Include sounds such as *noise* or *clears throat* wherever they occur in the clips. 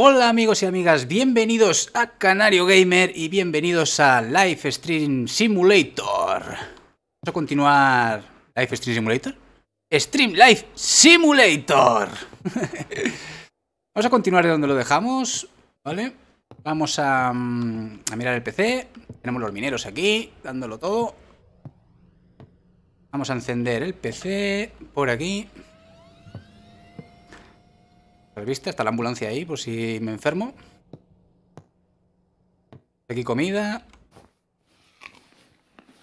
Hola amigos y amigas, bienvenidos a Canario Gamer y bienvenidos a Live Stream Simulator. Vamos a continuar Live Stream Simulator. Stream Live Simulator. *laughs* Vamos a continuar de donde lo dejamos, ¿vale? Vamos a, mm, a mirar el PC. Tenemos los mineros aquí, dándolo todo. Vamos a encender el PC por aquí vista está la ambulancia ahí por si me enfermo. Aquí comida.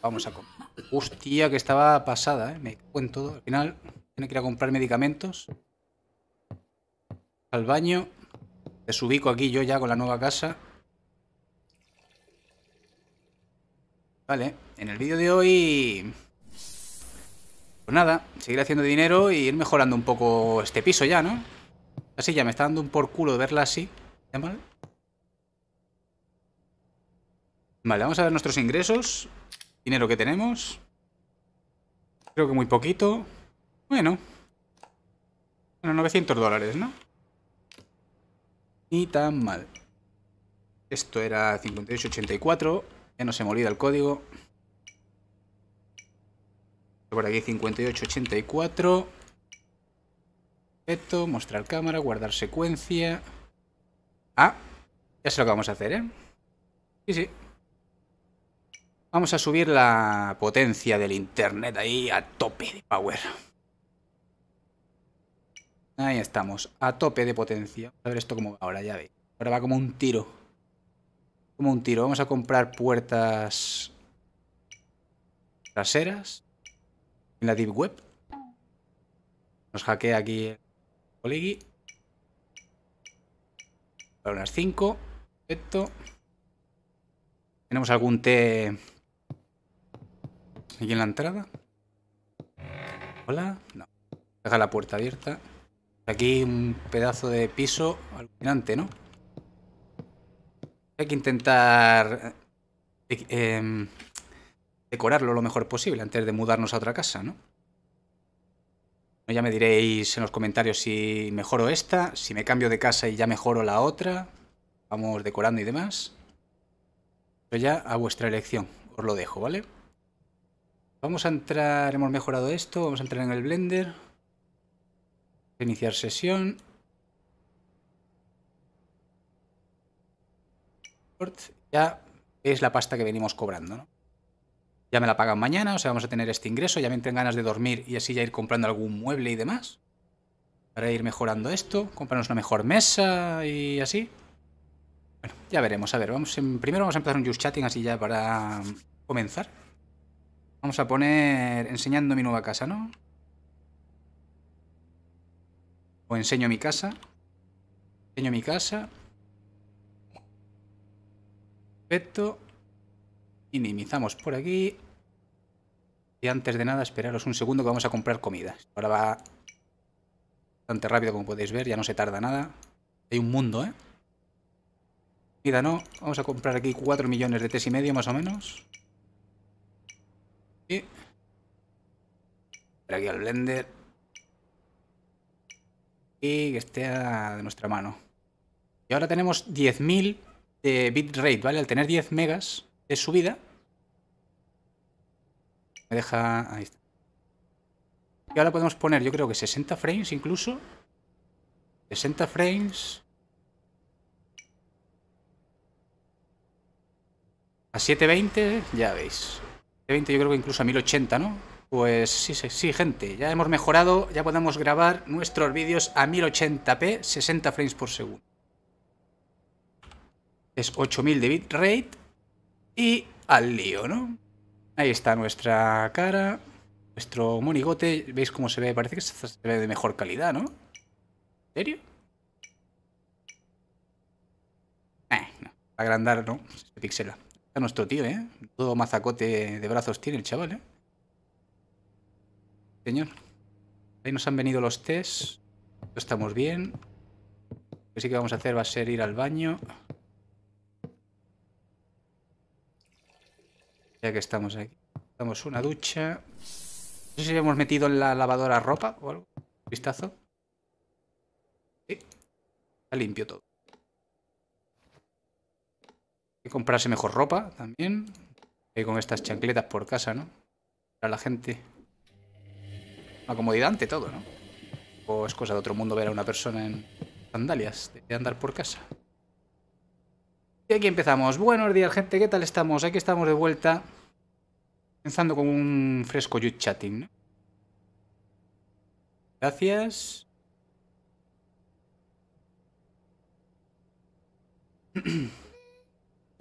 Vamos a comer. Hostia, que estaba pasada, ¿eh? Me cuento todo. Al final, tiene que ir a comprar medicamentos. Al baño. Desubico aquí yo ya con la nueva casa. Vale, en el vídeo de hoy... Pues nada, seguir haciendo dinero y ir mejorando un poco este piso ya, ¿no? Así ya me está dando un por culo verla así. mal? Vale, vamos a ver nuestros ingresos. Dinero que tenemos. Creo que muy poquito. Bueno. Bueno, 900 dólares, ¿no? Ni tan mal. Esto era 5884. Ya no se me olvida el código. Por aquí 5884. Perfecto. mostrar cámara, guardar secuencia. Ah, ya sé lo que vamos a hacer, ¿eh? Sí, sí. Vamos a subir la potencia del internet ahí a tope de power. Ahí estamos, a tope de potencia. A ver esto como... ahora, ya veis. Ahora va como un tiro. Como un tiro. Vamos a comprar puertas traseras en la Deep Web. Nos hackea aquí Coligui. Para unas 5. Perfecto. ¿Tenemos algún té aquí en la entrada? Hola. No. Deja la puerta abierta. Aquí un pedazo de piso alucinante, ¿no? Hay que intentar eh, eh, decorarlo lo mejor posible antes de mudarnos a otra casa, ¿no? Ya me diréis en los comentarios si mejoro esta, si me cambio de casa y ya mejoro la otra. Vamos decorando y demás. Pero ya a vuestra elección os lo dejo, ¿vale? Vamos a entrar, hemos mejorado esto, vamos a entrar en el Blender. Iniciar sesión. Ya es la pasta que venimos cobrando, ¿no? ya me la pagan mañana, o sea, vamos a tener este ingreso, ya me entran ganas de dormir y así ya ir comprando algún mueble y demás. Para ir mejorando esto, comprarnos una mejor mesa y así. Bueno, ya veremos. A ver, vamos primero vamos a empezar un just chatting así ya para comenzar. Vamos a poner enseñando mi nueva casa, ¿no? O enseño mi casa. Enseño mi casa. Perfecto. Minimizamos por aquí. Y antes de nada, esperaros un segundo que vamos a comprar comida. Ahora va bastante rápido, como podéis ver. Ya no se tarda nada. Hay un mundo, ¿eh? Comida no. Vamos a comprar aquí 4 millones de TES y medio, más o menos. Y... Para aquí al blender. Y que esté de nuestra mano. Y ahora tenemos 10.000 de bitrate, ¿vale? Al tener 10 megas de subida, me deja... Ahí está. Y ahora podemos poner, yo creo que 60 frames incluso. 60 frames. A 720, ya veis. 720 yo creo que incluso a 1080, ¿no? Pues sí, sí, sí, gente. Ya hemos mejorado, ya podemos grabar nuestros vídeos a 1080p, 60 frames por segundo. Es 8000 de bitrate y al lío, ¿no? Ahí está nuestra cara, nuestro monigote. ¿Veis cómo se ve? Parece que se ve de mejor calidad, ¿no? ¿En serio? Eh, no. Agrandar, ¿no? Se pixela. Está nuestro tío, ¿eh? Todo mazacote de brazos tiene el chaval, ¿eh? Señor. Ahí nos han venido los test. Estamos bien. Lo que sí que vamos a hacer va a ser ir al baño. Ya que estamos aquí. Damos una ducha. No sé si hemos metido en la lavadora ropa o algo. vistazo. Sí. Está limpio todo. Hay que comprarse mejor ropa también. Y con estas chancletas por casa, ¿no? Para la gente. Acomodidante todo, ¿no? O es cosa de otro mundo ver a una persona en sandalias de andar por casa. Y aquí empezamos. Buenos días, gente. ¿Qué tal estamos? Aquí estamos de vuelta. Comenzando con un fresco youth chatting. ¿no? Gracias. *clears throat*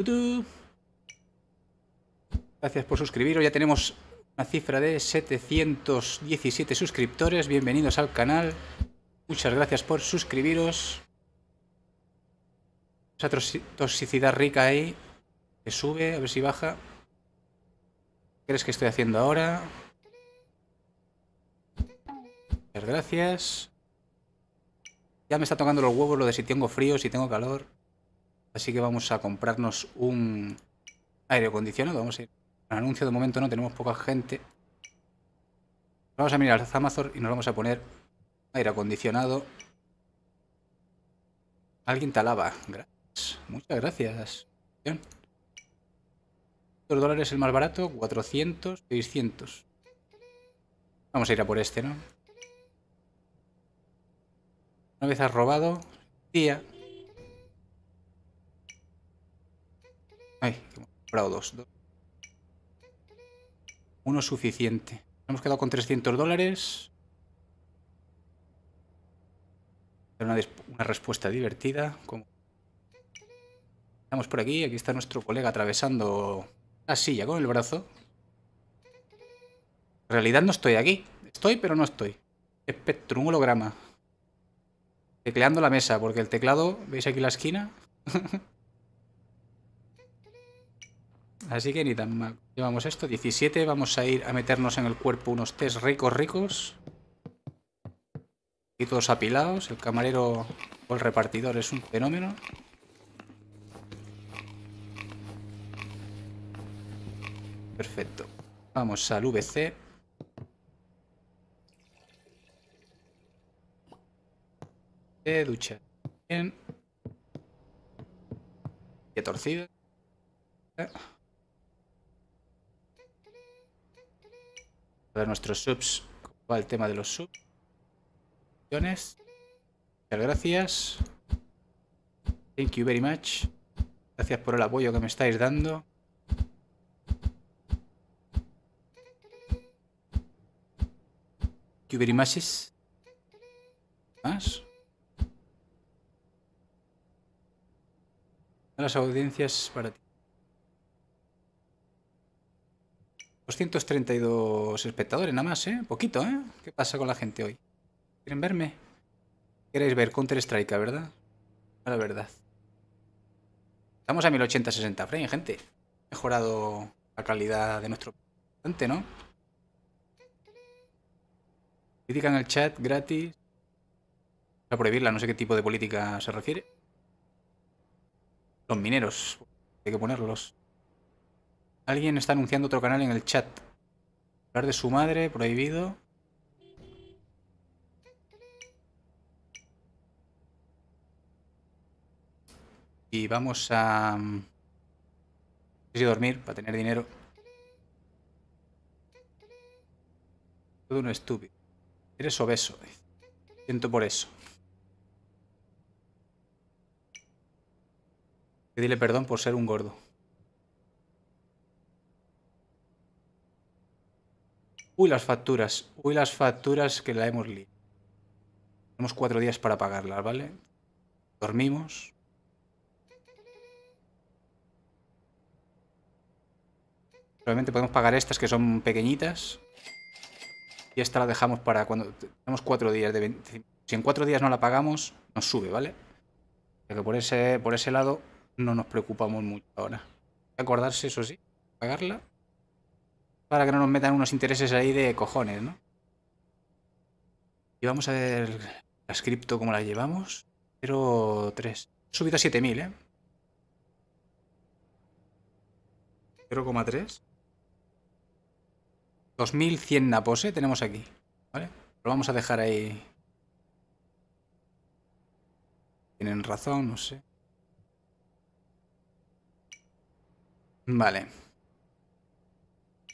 Gracias por suscribiros. Ya tenemos una cifra de 717 suscriptores. Bienvenidos al canal. Muchas gracias por suscribiros. Esa toxicidad rica ahí. Que sube, a ver si baja crees que estoy haciendo ahora? Muchas gracias. Ya me está tocando los huevos lo de si tengo frío, si tengo calor. Así que vamos a comprarnos un aire acondicionado. Vamos a ir. Un anuncio de momento no, tenemos poca gente. Vamos a mirar a Amazon y nos vamos a poner aire acondicionado. Alguien talaba. Gracias. Muchas gracias. Bien. Dos dólares el más barato, 400, 600. Vamos a ir a por este, ¿no? Una vez has robado, tía. Ay, hemos comprado dos, Uno suficiente. Hemos quedado con 300 dólares. Una, respuesta divertida. Estamos por aquí, aquí está nuestro colega atravesando la silla con el brazo. En realidad no estoy aquí. Estoy, pero no estoy. un holograma. Tecleando la mesa, porque el teclado... ¿Veis aquí la esquina? *laughs* Así que ni tan mal. Llevamos esto, 17. Vamos a ir a meternos en el cuerpo unos test ricos, ricos. Y todos apilados. El camarero o el repartidor es un fenómeno. Perfecto. Vamos al VC. De ducha. Bien. Y torcida. A ver nuestros subs. ¿Cómo va el tema de los subs? Muchas gracias. Thank you very much. Gracias por el apoyo que me estáis dando. you very ¿Más? Las audiencias para ti. 232 espectadores nada más, ¿eh? Poquito, ¿eh? ¿Qué pasa con la gente hoy? ¿Quieren verme? ¿Queréis ver Counter-Strike, verdad? la verdad. Estamos a 1080-60 frames, gente. Mejorado la calidad de nuestro... ¿no? Crítica en el chat, gratis. A prohibirla, no sé qué tipo de política se refiere. Son mineros, hay que ponerlos. Alguien está anunciando otro canal en el chat. Hablar de su madre, prohibido. Y vamos a... Mm, no sé dormir para tener dinero. Todo uno estúpido. Eres obeso. Siento por eso. Dile perdón por ser un gordo. Uy, las facturas. Uy, las facturas que la hemos liado. Tenemos cuatro días para pagarlas, ¿vale? Dormimos. Probablemente podemos pagar estas que son pequeñitas y esta la dejamos para cuando tenemos cuatro días de Si en cuatro días no la pagamos, nos sube, ¿vale? que por ese, por ese lado no nos preocupamos mucho ahora. Acordarse, eso sí, pagarla. Para que no nos metan unos intereses ahí de cojones, ¿no? Y vamos a ver la cripto como la llevamos. 0,3. Subido a 7000, ¿eh? 0,3. 2100 napose tenemos aquí, ¿vale? Lo vamos a dejar ahí. Tienen razón, no sé. Vale.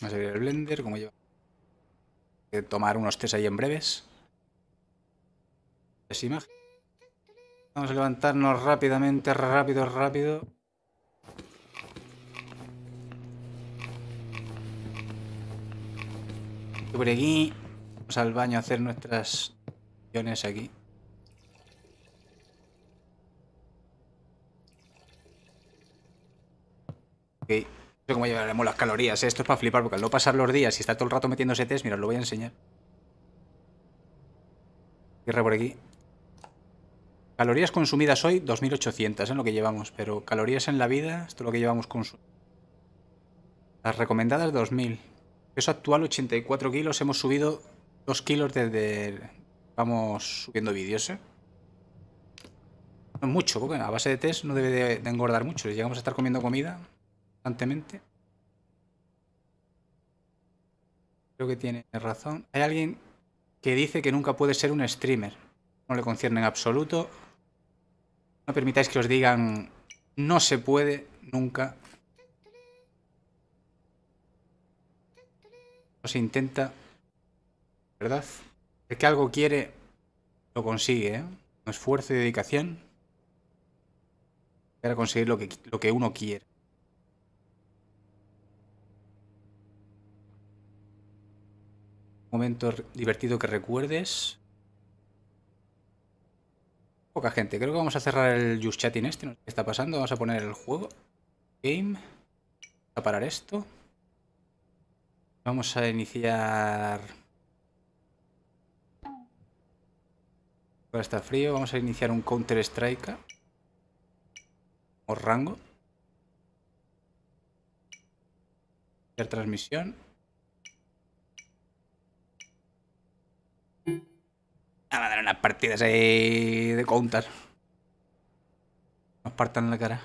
Vamos a abrir el Blender, como lleva. Hay que tomar unos test ahí en breves. Es imagen. Vamos a levantarnos rápidamente, rápido, rápido. por aquí vamos al baño a hacer nuestras acciones aquí. Ok. sé cómo llevaremos las calorías. ¿eh? Esto es para flipar, porque al no pasar los días y estar todo el rato metiéndose test, mira, os lo voy a enseñar. Cierra por aquí. Calorías consumidas hoy, 2800 en ¿eh? lo que llevamos, pero calorías en la vida, esto es lo que llevamos consumidas. Las recomendadas, 2000. Peso actual 84 kilos, hemos subido 2 kilos desde... Vamos subiendo vídeos, ¿eh? No mucho, porque a base de test no debe de engordar mucho. Llegamos a estar comiendo comida constantemente. Creo que tiene razón. Hay alguien que dice que nunca puede ser un streamer. No le concierne en absoluto. No permitáis que os digan no se puede nunca No se intenta, ¿verdad? El que algo quiere, lo consigue, ¿eh? Con esfuerzo y dedicación para conseguir lo que, lo que uno quiere. un momento divertido que recuerdes. Poca gente. Creo que vamos a cerrar el Just Chatting este. No sé qué está pasando. Vamos a poner el juego. Game. Vamos a parar esto. Vamos a iniciar... Ahora está frío, vamos a iniciar un Counter Strike. O rango. La transmisión. Vamos a dar unas partidas de counter. Nos partan la cara.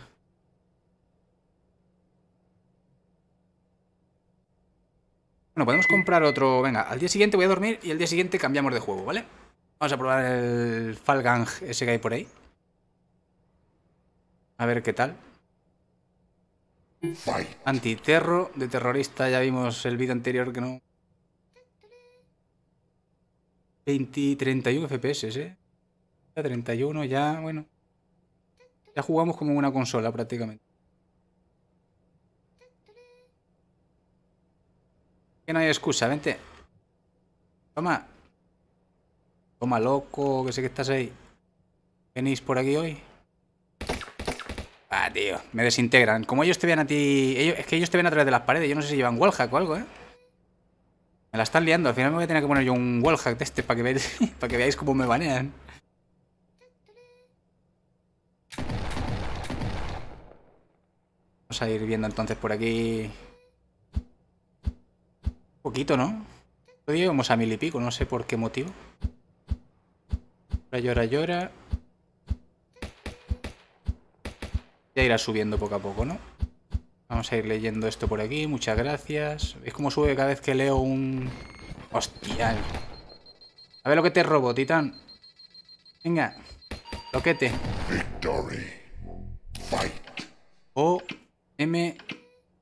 Bueno, podemos comprar otro... Venga, al día siguiente voy a dormir y al día siguiente cambiamos de juego, ¿vale? Vamos a probar el Falgang ese que hay por ahí. A ver qué tal. Antiterro de terrorista, ya vimos el vídeo anterior que no... 20, 31 FPS, ¿eh? 31 ya, bueno. Ya jugamos como una consola prácticamente. Que no hay excusa, vente. Toma. Toma, loco, que sé que estás ahí. ¿Venís por aquí hoy? Ah, tío, me desintegran. Como ellos te ven a ti... es que ellos te ven a través de las paredes. Yo no sé si llevan wallhack o algo, ¿eh? Me la están liando. Al final me voy a tener que poner yo un wallhack de este para que, veáis, *laughs* para que veáis cómo me banean. Vamos a ir viendo entonces por aquí... Poquito, ¿no? Hoy a mil y pico, no sé por qué motivo. Llora, llora, llora. Ya irá subiendo poco a poco, ¿no? Vamos a ir leyendo esto por aquí. Muchas gracias. Es como sube cada vez que leo un... Hostia. A ver lo que te robo, titán. Venga. Loquete. Victory. Fight. O... M...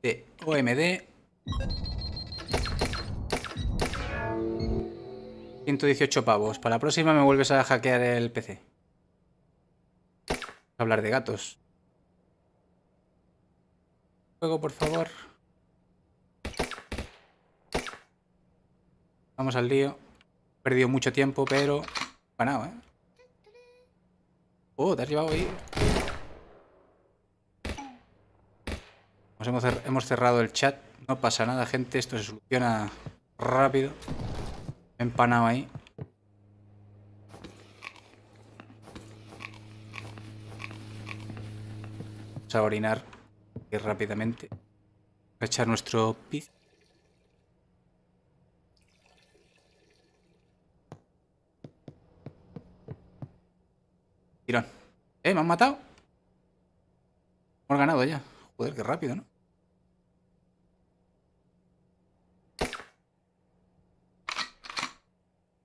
D. O... M... D. 118 pavos. Para la próxima me vuelves a hackear el PC. Hablar de gatos. Juego, por favor. Vamos al lío. He perdido mucho tiempo, pero... Ganado, ¿eh? Oh, te has llevado ahí. hemos cerrado el chat. No pasa nada, gente. Esto se soluciona rápido. Empanado ahí. Vamos a orinar y rápidamente. A echar nuestro piso. Tirón. ¿Eh? ¿Me han matado? Hemos ganado ya. Joder, qué rápido, ¿no?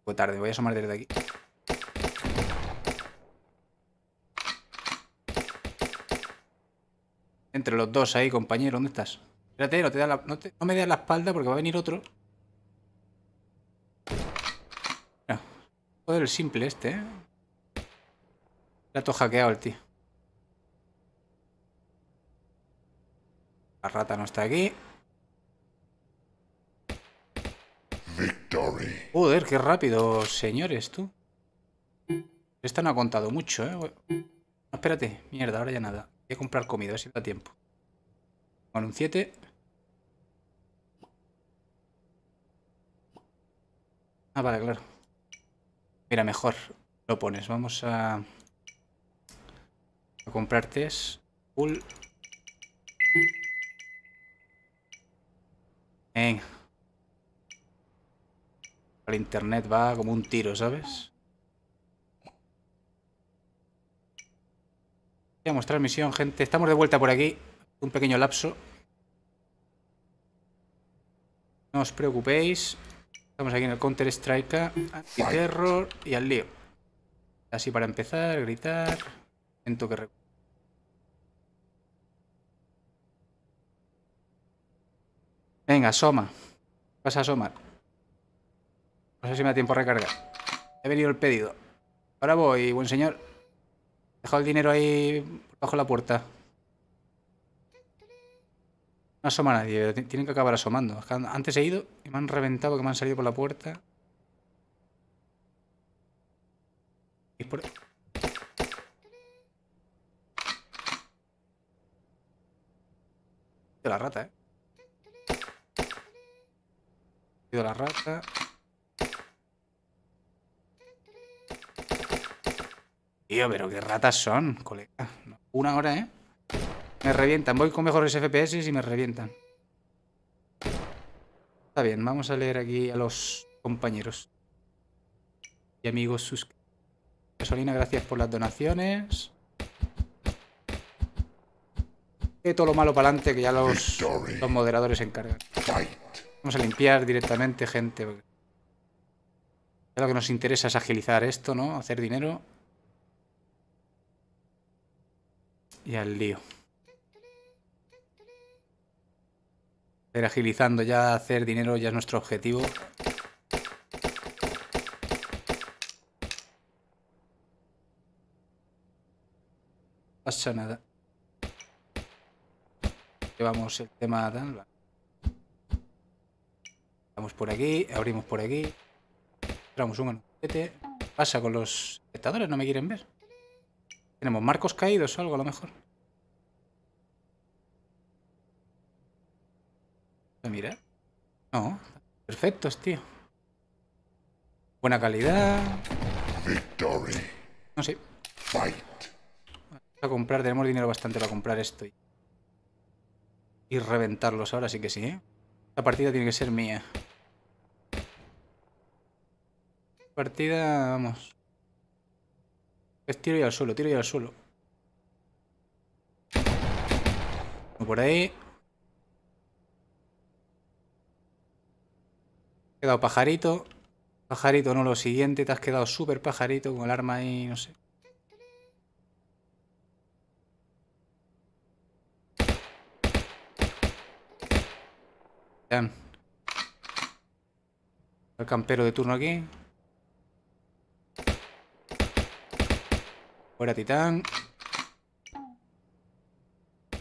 Pues tarde, voy a asomar desde aquí. Entre los dos ahí, compañero, ¿dónde estás? Espérate, no, te da me das la espalda porque va a venir otro. poder Joder, el simple este, La ¿eh? to hackeado el tío. La rata no está aquí. Joder, qué rápido, señores, tú. Esta no ha contado mucho, ¿eh? No, espérate, mierda, ahora ya nada. Voy a comprar comida, a ver si da tiempo. Con un 7. Ah, vale, claro. Mira, mejor lo pones. Vamos a, a comprarte Venga. El internet va como un tiro, ¿sabes? Voy a mostrar misión, gente. Estamos de vuelta por aquí. Un pequeño lapso. No os preocupéis. Estamos aquí en el Counter Strike. Anti-terror y al lío. Así para empezar, gritar. que Venga, asoma. Vas a asomar. No sé si me da tiempo a recargar. He venido el pedido. Ahora voy, buen señor. dejado el dinero ahí bajo la puerta. No asoma nadie, tienen que acabar asomando. Antes he ido y me han reventado que me han salido por la puerta. Y por... De la rata, eh. la rata. Tío, pero qué ratas son, colega. Una hora, ¿eh? Me revientan. Voy con mejores FPS y me revientan. Está bien, vamos a leer aquí a los compañeros. Y amigos sus... Gasolina, gracias por las donaciones. De todo lo malo para adelante que ya los, los moderadores encargan. Vamos a limpiar directamente, gente. Ya lo que nos interesa es agilizar esto, ¿no? Hacer dinero. y al lío. Ser agilizando ya, hacer dinero ya es nuestro objetivo. Pasa nada. Llevamos el tema... Vamos por aquí, abrimos por aquí. Entramos un Pasa con los espectadores, no me quieren ver. Tenemos marcos caídos o algo a lo mejor. Pues mira. No. Perfectos, tío. Buena calidad. No sé. Vamos a comprar, tenemos dinero bastante para comprar esto. Y, reventarlos ahora sí que sí, ¿eh? Esta La partida tiene que ser mía. Partida, vamos tiro y al suelo, tiro y al suelo. Por ahí. quedado pajarito. Pajarito, no, lo siguiente. Te has quedado súper pajarito con el arma ahí, no sé. El campero de turno aquí. Fuera titán.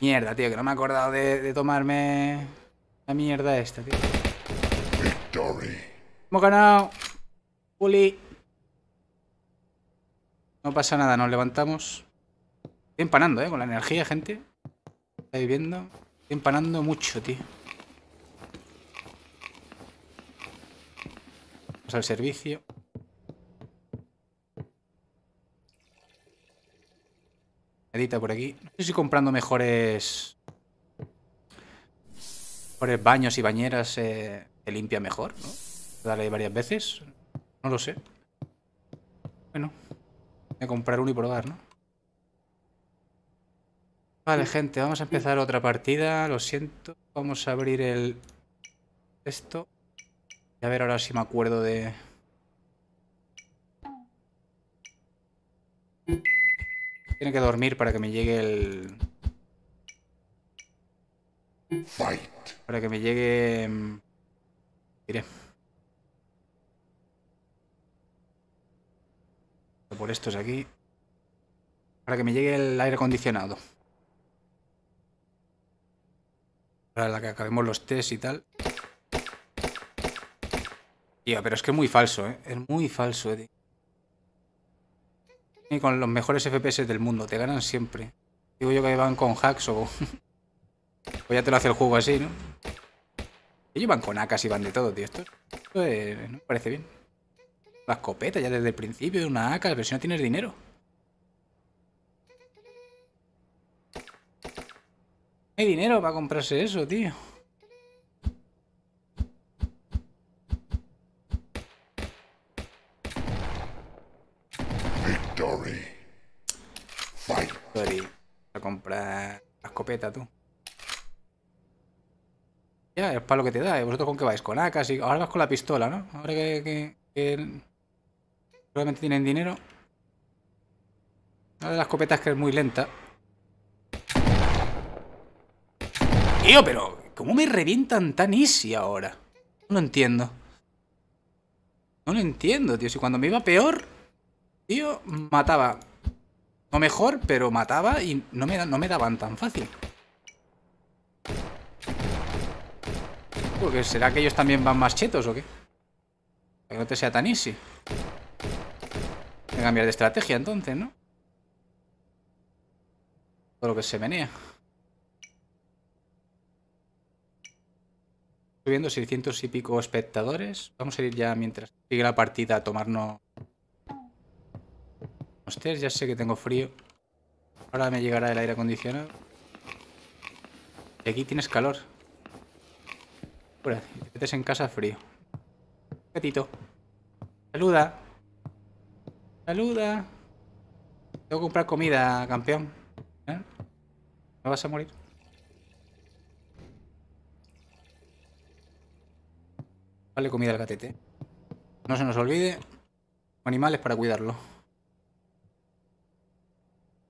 Mierda, tío, que no me he acordado de, tomarme la mierda esta, tío. Hemos ganado. puli No pasa nada, nos levantamos. Estoy empanando, eh, con la energía, gente. está viendo. Estoy empanando mucho, tío. Vamos al servicio. por aquí. No sé si comprando mejores... Mejores baños y bañeras se eh, limpia mejor, ¿no? Dale varias veces. No lo sé. Bueno. Voy comprar uno y probar, ¿no? Vale, gente, vamos a empezar otra partida. Lo siento. Vamos a abrir el... Esto. a ver ahora si me acuerdo de... Tiene que dormir para que me llegue el... Fight. Para que me llegue... Mm, mire. Por estos aquí. Para que me llegue el aire acondicionado. Para la que acabemos los test y tal. Tío, pero es que es muy falso, ¿eh? Es muy falso, ¿eh? y con los mejores FPS del mundo. Te ganan siempre. Digo yo que van con hacks o... *laughs* o ya te lo hace el juego así, ¿no? Ellos van con acas y van de todo, tío. Esto, parece bien. La escopeta ya desde el principio, una AK, pero si no tienes dinero. hay dinero para comprarse eso, tío. a comprar la escopeta, tú. Ya, es para lo que te da. ¿eh? ¿Vosotros con qué vais? Con acas y... Ahora vas con la pistola, ¿no? Ahora que... Probablemente tienen dinero. Una de las escopetas que es muy lenta. Tío, pero... ¿Cómo me revientan tan easy ahora? No lo entiendo. No lo entiendo, tío. Si cuando me iba peor... Tío, mataba mejor, pero mataba y no me, no me daban tan fácil. Porque será que ellos también van más chetos o qué? Para que no te sea tan easy. Voy a cambiar de estrategia entonces, ¿no? Todo lo que se menea. Subiendo 600 y pico espectadores. Vamos a ir ya mientras sigue la partida a tomarnos Hostias, ya sé que tengo frío. Ahora me llegará el aire acondicionado. Y aquí tienes calor. bueno, te metes en casa frío. Gatito. Saluda. Saluda. Tengo que comprar comida, campeón. No ¿Eh? vas a morir? Vale comida al gatete. No se nos olvide. Animales para cuidarlo.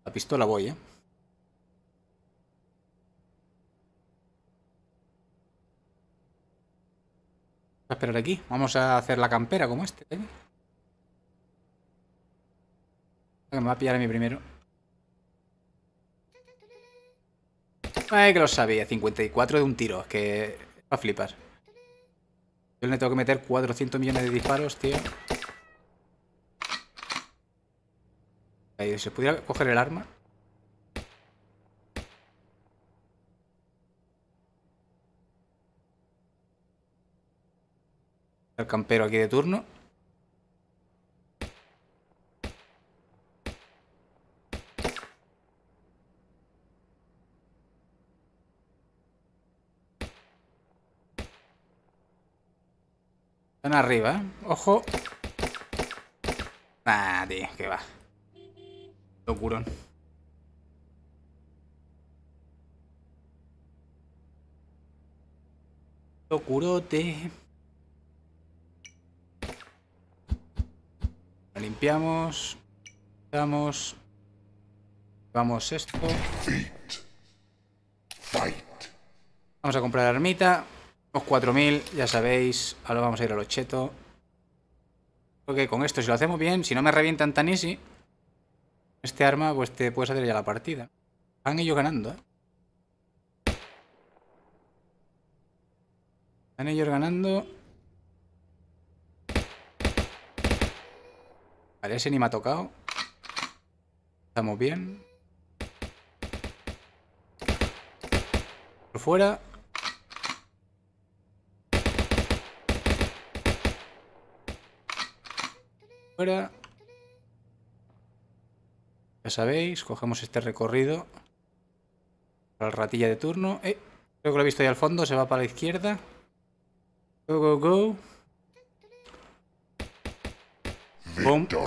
La pistola voy, ¿eh? a esperar aquí. Vamos a hacer la campera como este. ¿eh? me va a pillar a mí primero. Ay, que lo sabía. 54 de un tiro. Es que va a flipar. Yo le tengo que meter 400 millones de disparos, tío. Ahí, eh, ¿se pudiera coger el arma? El campero aquí de turno. Están arriba, ¿eh? Ojo. nadie ah, que va. Locurón. Locurote. La limpiamos. vamos Vamos esto. Vamos a comprar la ermita. Los 4.000, ya sabéis. Ahora vamos a ir a los cheto. Porque con esto, si lo hacemos bien, si no me revientan tan easy, este arma pues te puedes hacer ya la partida. Han ellos ganando, ¿eh? ellos ganando. Vale, ese ni me ha tocado. Estamos bien. Por fuera. Fuera. Ya sabéis, cogemos este recorrido para ratilla de turno. Eh, creo que lo he visto ahí al fondo, se va para la izquierda. Go, go, go.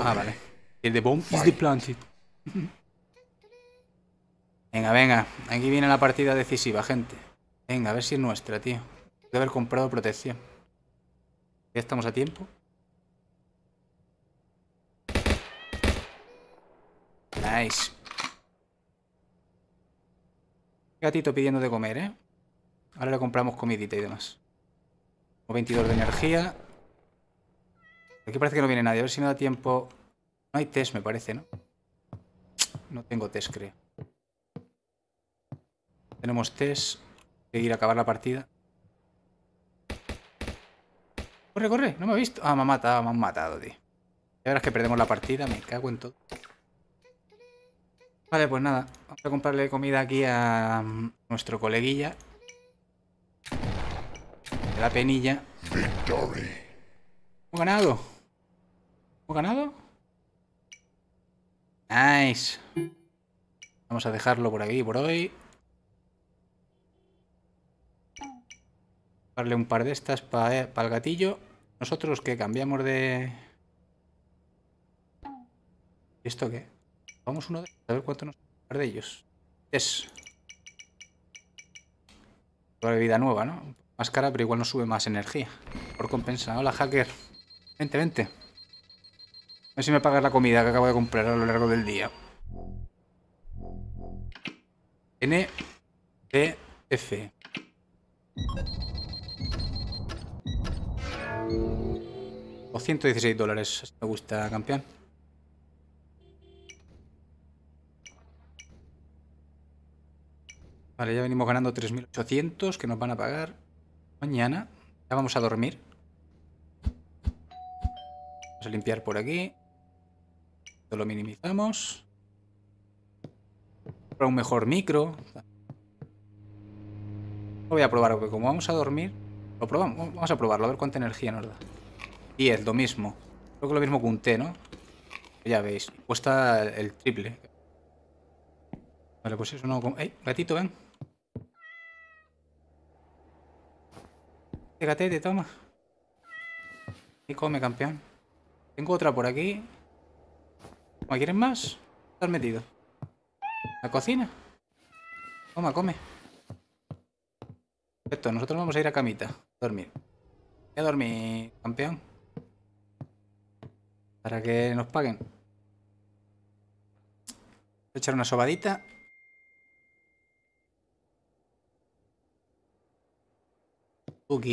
Ah, vale. El de boom is the planted. Venga, venga. Aquí viene la partida decisiva, gente. Venga, a ver si es nuestra, tío. Debe haber comprado protección. Ya estamos a tiempo. Nice. Gatito pidiendo de comer, ¿eh? Ahora le compramos comidita y demás. O 22 de energía. Aquí parece que no viene nadie. A ver si me da tiempo... No hay test, me parece, ¿no? No tengo test, creo. Tenemos test. Seguir ir a acabar la partida. Corre, corre. No me ha visto. Ah, me ha matado, me han matado, tío. Ahora es que perdemos la partida. Me cago en todo. Vale, pues nada. Vamos a comprarle comida aquí a nuestro coleguilla. la penilla. ¿Hemos ganado? ¿Hemos ganado? Nice. Vamos a dejarlo por aquí, por hoy. Darle un par de estas para el eh, gatillo. Nosotros que cambiamos de... ¿Esto qué? Vamos uno a ver cuánto nos va de ellos. Es. La vida nueva, ¿no? Más cara, pero igual no sube más energía. Por compensa. Hola, hacker. Vente, vente. A ver si me pagas la comida que acabo de comprar a lo largo del día. N D, F. $216 dólares. Me gusta, campeón. Vale, ya venimos ganando 3.800 que nos van a pagar mañana. Ya vamos a dormir. Vamos a limpiar por aquí. Esto lo minimizamos. Para un mejor micro. Lo voy a probar porque como vamos a dormir... Lo probamos. Vamos a probarlo, a ver cuánta energía nos da. 10, lo mismo. Creo que lo mismo que un té, ¿no? Ya veis, cuesta el triple. Vale, pues eso no... ¡Ey! Gatito, ven. Este te toma. Y come, campeón. Tengo otra por aquí. Como quieren más? Estás metido. La cocina. Toma, come. Perfecto, nosotros vamos a ir a camita. dormir. Voy a dormir, campeón. Para que nos paguen. Voy a echar una sobadita. Ok.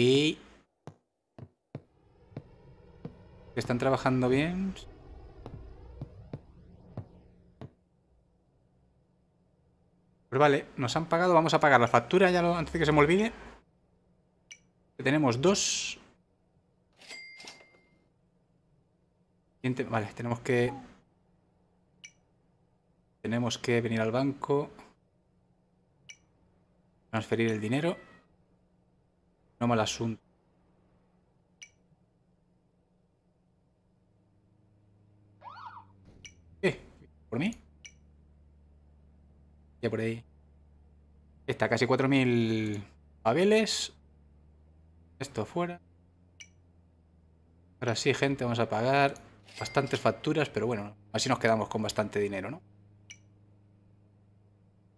Están trabajando bien. Pues vale, nos han pagado. Vamos a pagar la factura ya lo, antes de que se me olvide. tenemos dos. Vale, tenemos que... Tenemos que venir al banco. Transferir el dinero. No mal asunto. ¿Qué? ¿Por mí? Ya por ahí. Está casi 4.000 papeles Esto fuera. Ahora sí, gente, vamos a pagar bastantes facturas, pero bueno, así nos quedamos con bastante dinero, ¿no?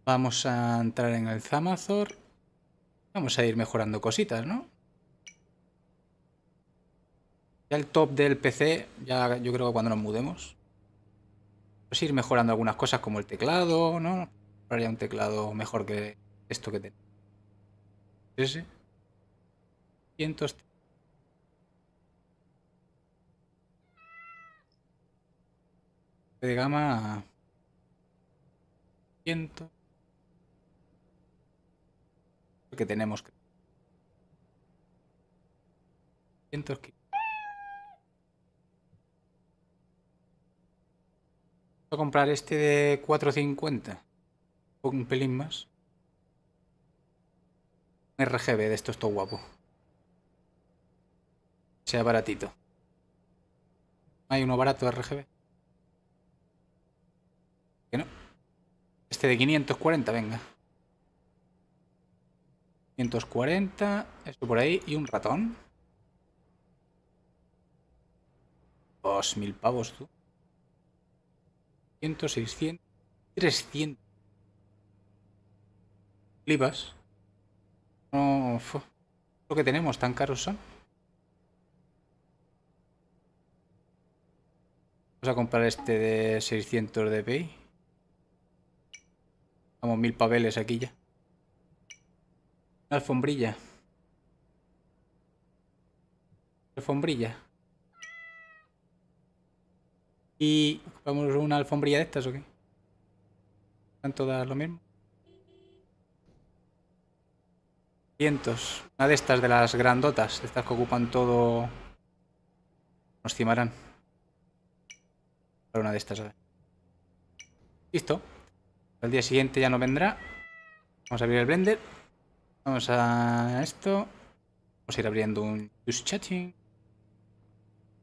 Vamos a entrar en el Zamazor. Vamos a ir mejorando cositas, ¿no? Ya el top del PC, ya yo creo que cuando nos mudemos. Pues ir mejorando algunas cosas como el teclado, ¿no? ya un teclado mejor que esto que tenemos. Ese. 500. De gama. 100 que tenemos que... Voy a comprar este de 4.50. Un pelín más. Un RGB de esto esto guapo. Sea baratito. Hay uno barato RGB. Que no. Este de 540, venga. 140, esto por ahí, y un ratón. 2.000 pavos, tú. 100, 600, 300. Flipas. No, lo que tenemos, tan caros son. Vamos a comprar este de 600 DPI. Vamos, 1.000 paveles aquí ya. Alfombrilla. Alfombrilla. ¿Y ocupamos una alfombrilla de estas o qué? ¿están todas lo mismo? Cientos. Una de estas, de las grandotas, de estas que ocupan todo... Nos cimarán. Para una de estas, Listo. el día siguiente ya no vendrá. Vamos a abrir el blender. Vamos a esto. Vamos a ir abriendo un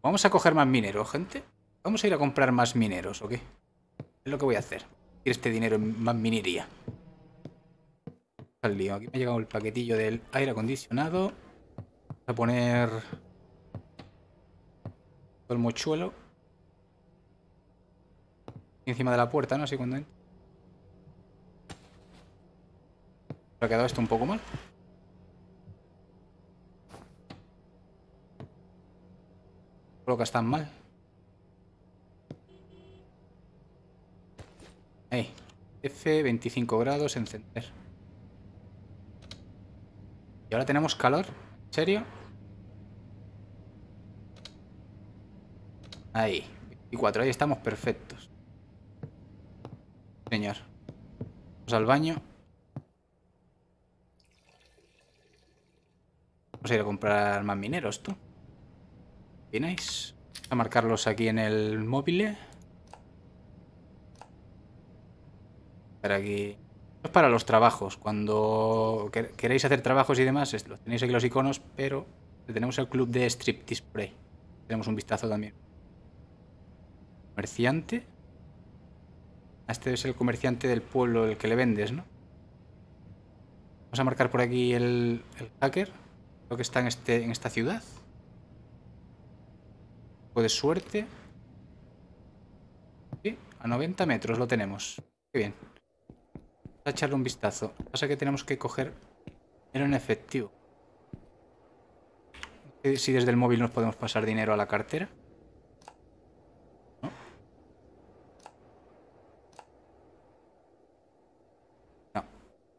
Vamos a coger más mineros, gente. Vamos a ir a comprar más mineros, ¿ok? Es lo que voy a hacer. Este dinero en más minería. Al lío. Aquí me ha llegado el paquetillo del aire acondicionado. Vamos a poner... El mochuelo. encima de la puerta, ¿no? Así cuando... ha quedado esto un poco mal. que están mal. Ahí. F, 25 grados, encender. Y ahora tenemos calor. ¿En serio? Ahí. 24, ahí estamos perfectos. Señor. Vamos al baño. Vamos a ir a comprar más mineros, tú. Vamos a marcarlos aquí en el móvil. Para aquí. es para los trabajos. Cuando queréis hacer trabajos y demás, los tenéis aquí los iconos, pero tenemos el club de strip display. Tenemos un vistazo también. Comerciante. Ah, este es el comerciante del pueblo el que le vendes, ¿no? Vamos a marcar por aquí el hacker. Lo que está en, este, en esta ciudad. Un poco de suerte. Sí, a 90 metros lo tenemos. Qué bien. Vamos a echarle un vistazo. Lo que pasa es que tenemos que coger era en efectivo. Eh, si desde el móvil nos podemos pasar dinero a la cartera. No.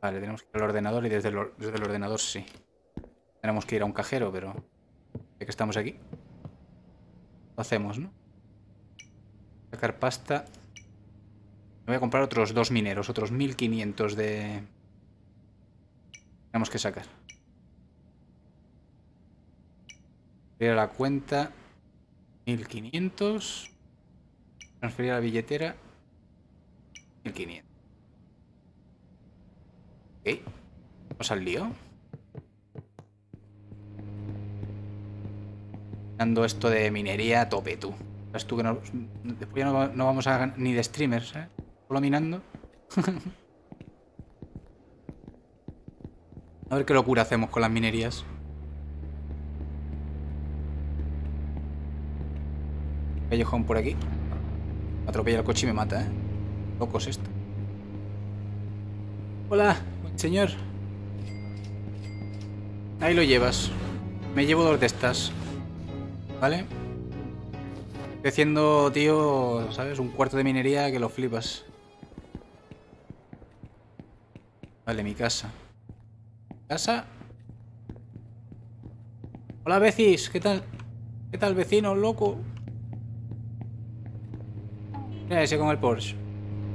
Vale, tenemos que ir al ordenador y desde el ordenador sí. Tenemos que ir a un cajero, pero... Ya que estamos aquí. Lo hacemos, ¿no? Sacar pasta. Me voy a comprar otros dos mineros, otros 1500 de... Tenemos que sacar. Transferir a la cuenta. 1500. Transferir a la billetera. 1500. Ok. Vamos al lío. esto de minería a tope, tú. tú que no, después ya no, vamos a ni de streamers, ¿eh? Solo minando. *laughs* a ver qué locura hacemos con las minerías. Pellejón por aquí. Atropella el coche y me mata, ¿eh? Locos esto. Hola, señor. Ahí lo llevas. Me llevo dos de estas. ¿Vale? Estoy haciendo, tío, ¿sabes? Un cuarto de minería que lo flipas. Vale, mi casa. ¿Casa? Hola, vecis ¿Qué tal? ¿Qué tal, vecino, loco? Mira ese con el Porsche.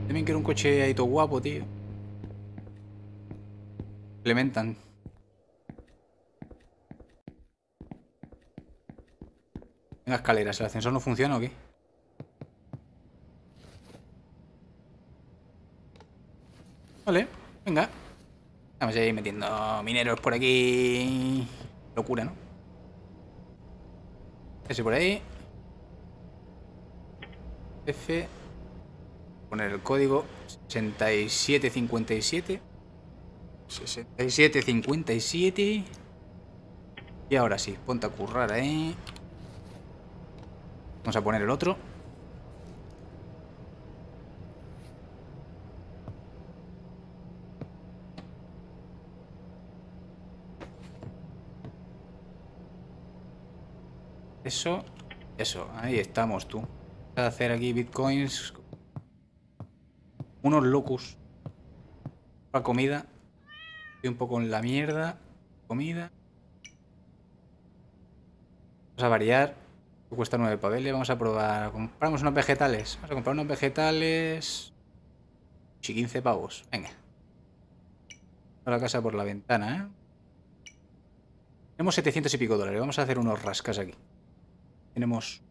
También quiero un coche ahí todo guapo, tío. Implementan. escaleras. ¿El ascensor no funciona o qué? Vale, venga. Vamos a ir metiendo mineros por aquí. Locura, ¿no? Ese por ahí. F. Poner el código 6757. 6757. Y ahora sí, ponte a currar ahí. ¿eh? Vamos a poner el otro. Eso, eso, ahí estamos tú. Vamos a hacer aquí bitcoins. Unos locus. Para comida. Estoy un poco en la mierda. Comida. Vamos a variar cuesta 9 paveles, Vamos a probar. Compramos unos vegetales. Vamos a comprar unos vegetales. Y 15 pavos. Venga. A la casa por la ventana, ¿eh? Tenemos 700 y pico dólares. Vamos a hacer unos rascas aquí. Tenemos...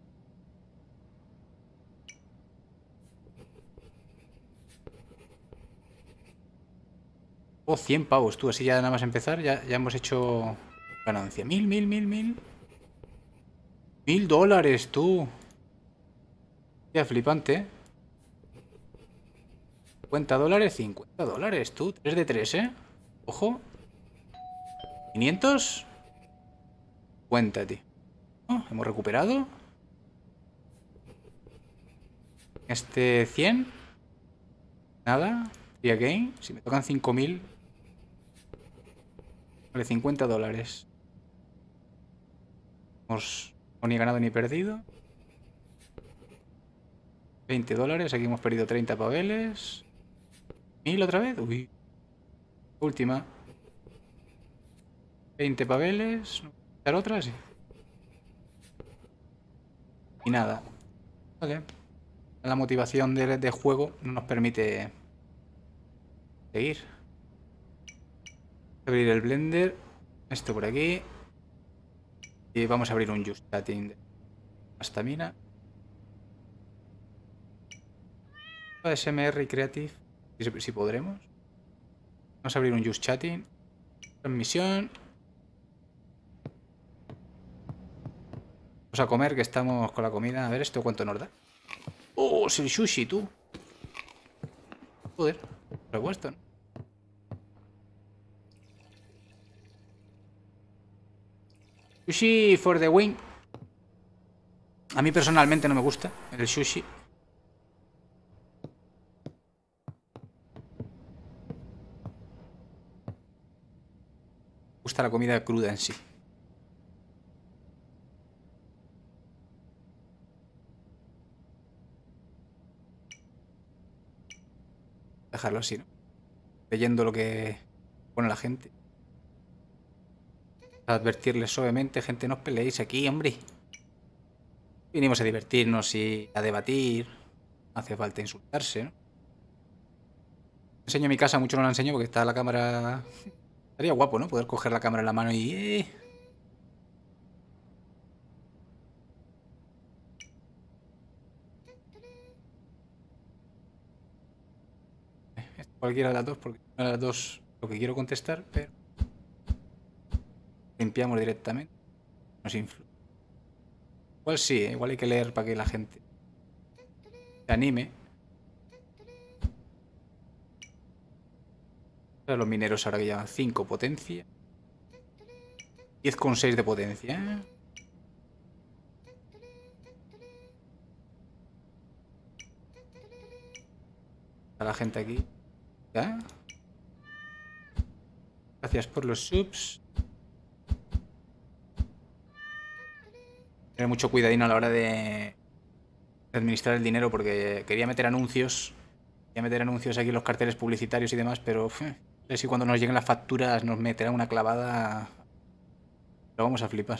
Oh, 100 pavos, tú. Así ya nada más empezar. Ya, ya hemos hecho ganancia. Mil, mil, mil, mil. Mil dólares, tú. Ya flipante. 50 dólares, 50 dólares, tú. 3 de 3, ¿eh? Ojo. 500. Cuéntate. Ah, hemos recuperado. Este 100. Nada. Y again. Si me tocan 5000. Vale, 50 dólares. Hemos ni ganado ni perdido. 20 dólares, aquí hemos perdido 30 papeles. ¿Mil otra vez? Uy. Última. 20 papeles. ¿No otra? Sí. Y nada. La motivación de, juego no nos permite seguir. Abrir el Blender. Esto por aquí. Y vamos a abrir un Just Chatting Hasta mina SMR y Creative, si, podremos. Vamos a abrir un Just Chatting. Transmisión. Vamos a comer, que estamos con la comida. A ver, ¿esto cuánto nos da? ¡Oh, es sushi, tú! Joder, repuesto, ¿no? Sushi for the win. A mí personalmente no me gusta el sushi. Me gusta la comida cruda en sí. Dejarlo así, ¿no? Leyendo lo que pone la gente advertirles suavemente, gente, no os peleéis aquí, hombre. Vinimos a divertirnos y a debatir. hace falta insultarse, ¿no? Enseño mi casa, mucho no la enseño porque está la cámara... Estaría guapo, ¿no? Poder coger la cámara en la mano y... Eh. cualquiera de las dos, porque una de las dos lo que quiero contestar, pero limpiamos directamente. Nos influye. Igual sí, ¿eh? igual hay que leer para que la gente se anime. Los mineros ahora que llevan 5 potencia. 10,6 de potencia. A ¿eh? la gente aquí. ¿Ya? Gracias por los subs. mucho cuidadino a la hora de administrar el dinero porque quería meter anuncios, quería meter anuncios aquí en los carteles publicitarios y demás, pero eh, no sé si cuando nos lleguen las facturas nos meterá una clavada, lo vamos a flipar.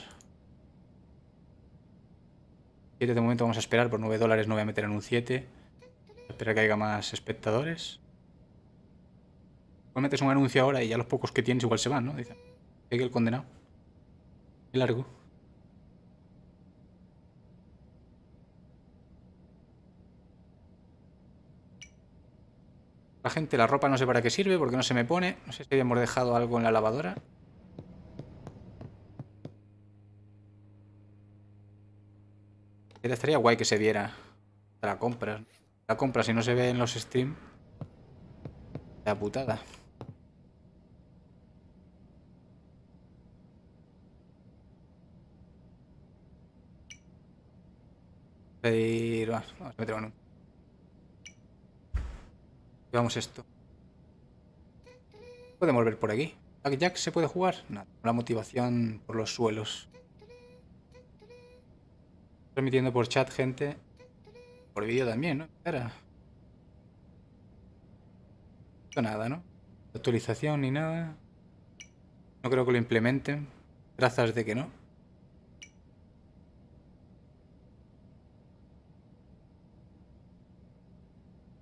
7 de momento vamos a esperar, por 9 dólares no voy a meter en un 7. Espera que haya más espectadores. Igual metes un anuncio ahora y ya los pocos que tienes igual se van, ¿no? Dice, que el condenado. Qué largo. La gente, la ropa no sé para qué sirve, porque no se me pone. No sé si habíamos dejado algo en la lavadora. Estaría guay que se viera. la compra. La compra si no se ve en los streams. La putada. Vamos a en un vamos esto. Podemos ver por aquí. ¿Jack se puede jugar? Nada. La motivación por los suelos. Transmitiendo por chat, gente. Por vídeo también, ¿no? Cara. No nada, ¿no? Actualización ni nada. No creo que lo implementen. Trazas de que no.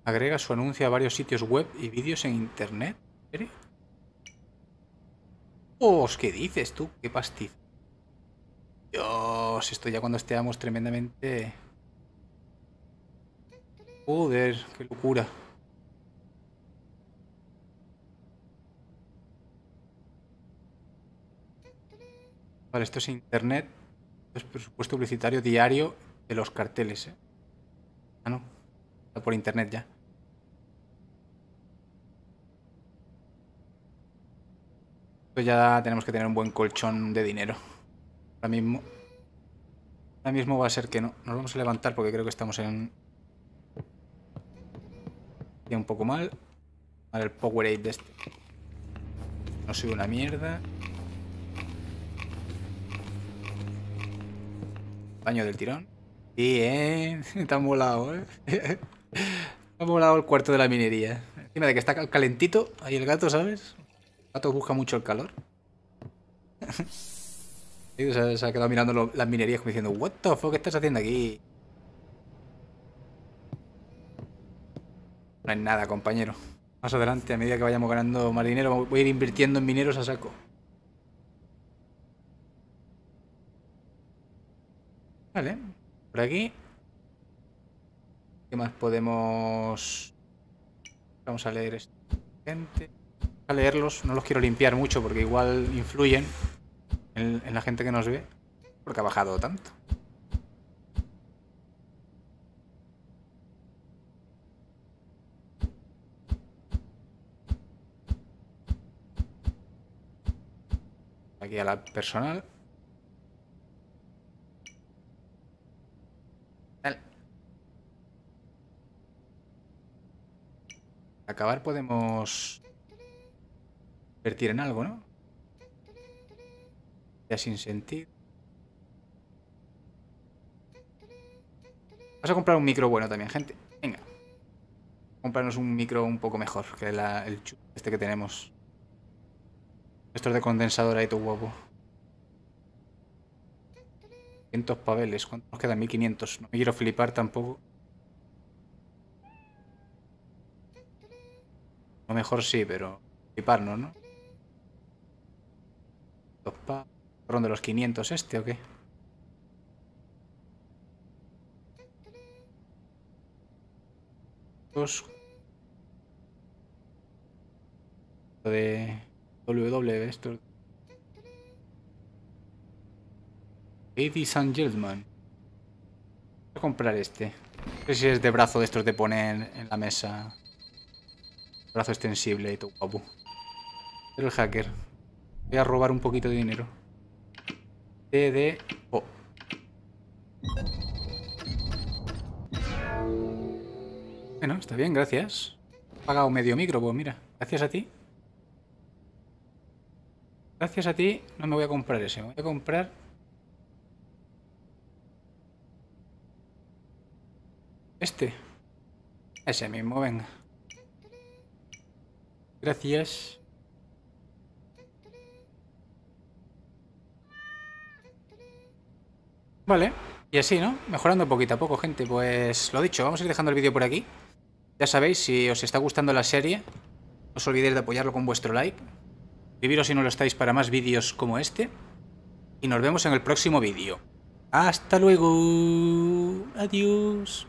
Agrega su anuncio a varios sitios web y vídeos en internet. ¡Os! Pues, ¿Qué dices tú? ¡Qué pastiz! Dios, esto ya cuando estemos tremendamente... Joder, qué locura. Vale, esto es internet. Esto es presupuesto publicitario diario de los carteles. ¿eh? Ah, no. Está por internet ya. ya tenemos que tener un buen colchón de dinero. Ahora mismo... Ahora mismo va a ser que no. Nos vamos a levantar porque creo que estamos en... un poco mal. Vale, el Powerade de este. No soy una mierda. Baño del tirón. Bien. *laughs* Está ¿eh? *laughs* está volado, ¿eh? Está el cuarto de la minería. Encima de que está calentito ahí el gato, ¿sabes? gato busca mucho el calor. *laughs* se, ha quedado mirando las minerías como diciendo, what the fuck, estás haciendo aquí? No hay nada, compañero. Más adelante, a medida que vayamos ganando más dinero, voy a ir invirtiendo en mineros a saco. Vale, por aquí. ¿Qué más podemos...? Vamos a leer esto. Gente a leerlos, no los quiero limpiar mucho porque igual influyen en, en la gente que nos ve, porque ha bajado tanto. Aquí a la personal. Acabar podemos Invertir en algo, ¿no? Ya sin sentido. Vas a comprar un micro bueno también, gente. Venga. Comprarnos un micro un poco mejor que el chup este que tenemos. Esto es de condensador ahí, todo guapo. 500 paveles. ¿Cuánto nos quedan? 1500. No quiero flipar tampoco. lo mejor sí, pero fliparnos, ¿no? ¿Ron de los 500 este o qué? Dos. De W esto. Ladies and Voy a comprar este. No sé si es de brazo de estos de poner en la mesa. Brazo extensible y todo guapo. Pero el hacker. Voy a robar un poquito de dinero. D, D, Bueno, está bien, gracias. He pagado medio micro, pues mira. Gracias a ti. Gracias a ti no me voy a comprar ese. Me voy a comprar... Este. Ese mismo, venga. Gracias. Vale. Y así, ¿no? Mejorando poquito a poco, gente. Pues lo dicho, vamos a ir dejando el vídeo por aquí. Ya sabéis, si os está gustando la serie, no os olvidéis de apoyarlo con vuestro like. Viviros si no lo estáis para más vídeos como este. Y nos vemos en el próximo vídeo. Hasta luego. Adiós.